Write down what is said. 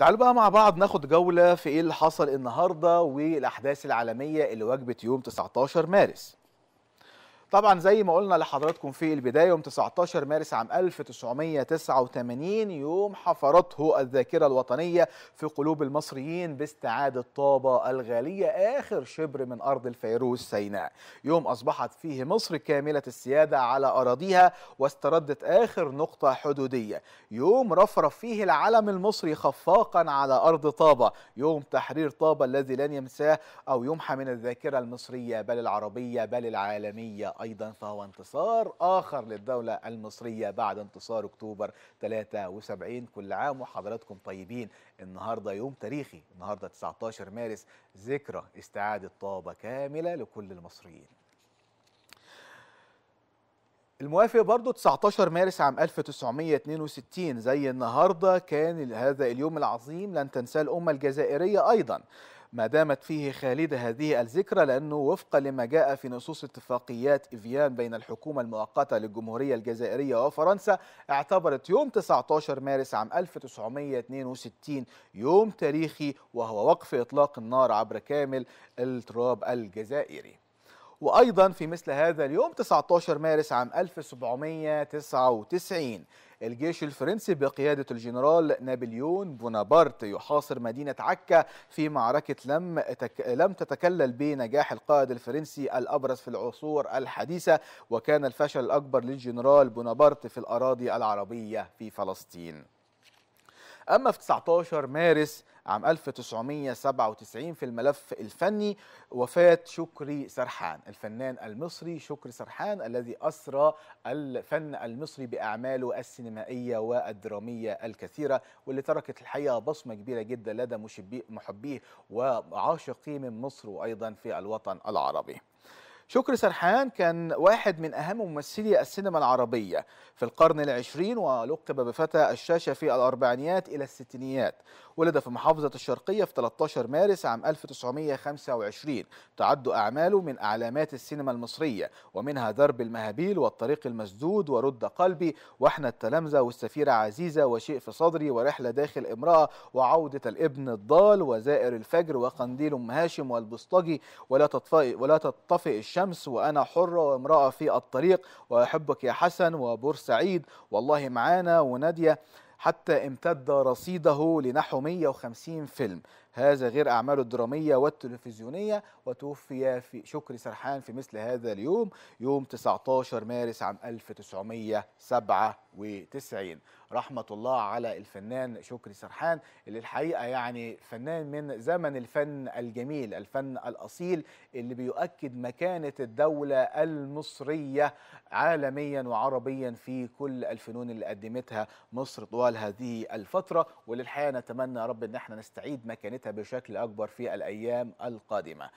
تعالوا بقى مع بعض ناخد جولة في ايه اللي حصل النهاردة والاحداث العالمية اللي وجبت يوم 19 مارس طبعا زي ما قلنا لحضراتكم في البدايه يوم 19 مارس عام 1989 يوم حفرته الذاكره الوطنيه في قلوب المصريين باستعاده طابه الغاليه اخر شبر من ارض الفيروس سيناء يوم اصبحت فيه مصر كامله السياده على اراضيها واستردت اخر نقطه حدوديه يوم رفرف فيه العلم المصري خفاقا على ارض طابه يوم تحرير طابه الذي لن ينساه او يمحى من الذاكره المصريه بل العربيه بل العالميه أيضا فهو انتصار آخر للدولة المصرية بعد انتصار أكتوبر 73 كل عام وحضراتكم طيبين النهاردة يوم تاريخي النهاردة 19 مارس ذكرى استعادة طابة كاملة لكل المصريين الموافق برضه 19 مارس عام 1962 زي النهارده كان هذا اليوم العظيم لن تنساه الامه الجزائريه ايضا ما دامت فيه خالدة هذه الذكرى لأنه وفقا لما جاء في نصوص اتفاقيات إيفيان بين الحكومة المؤقتة للجمهورية الجزائرية وفرنسا اعتبرت يوم 19 مارس عام 1962 يوم تاريخي وهو وقف إطلاق النار عبر كامل التراب الجزائري وأيضا في مثل هذا اليوم 19 مارس عام 1799 الجيش الفرنسي بقيادة الجنرال نابليون بونابرت يحاصر مدينة عكا في معركة لم تك... لم تتكلل بنجاح القائد الفرنسي الأبرز في العصور الحديثة وكان الفشل الأكبر للجنرال بونابرت في الأراضي العربية في فلسطين أما في 19 مارس عام 1997 في الملف الفني وفاة شكري سرحان الفنان المصري شكري سرحان الذي أسرى الفن المصري بأعماله السينمائية والدرامية الكثيرة واللي تركت الحقيقة بصمة كبيرة جدا لدى محبيه وعاشقيه من مصر وأيضا في الوطن العربي شكري سرحان كان واحد من أهم ممثلي السينما العربية في القرن العشرين ولقب بفتى الشاشة في الأربعينيات إلى الستينيات ولد في محافظة الشرقية في 13 مارس عام 1925 تعد أعماله من أعلامات السينما المصرية ومنها درب المهابيل والطريق المسدود ورد قلبي وإحنا التلامذة والسفيرة عزيزة وشيء في صدري ورحلة داخل امرأة وعودة الابن الضال وزائر الفجر وقنديل أم هاشم والبسطجي ولا تطفئ ولا تطفئ الشمس الشمس وأنا حرة وامرأة في الطريق وأحبك يا حسن وبورسعيد والله معانا ونادية حتى امتد رصيده لنحو 150 فيلم هذا غير أعماله الدرامية والتلفزيونية وتوفي في شكري سرحان في مثل هذا اليوم يوم 19 مارس عام 1997 رحمة الله على الفنان شكري سرحان اللي الحقيقة يعني فنان من زمن الفن الجميل الفن الأصيل اللي بيؤكد مكانة الدولة المصرية عالميا وعربيا في كل الفنون اللي قدمتها مصر طوال هذه الفترة وللحقيقة نتمنى يا رب ان احنا نستعيد مكانتها وتنميتها بشكل أكبر في الأيام القادمة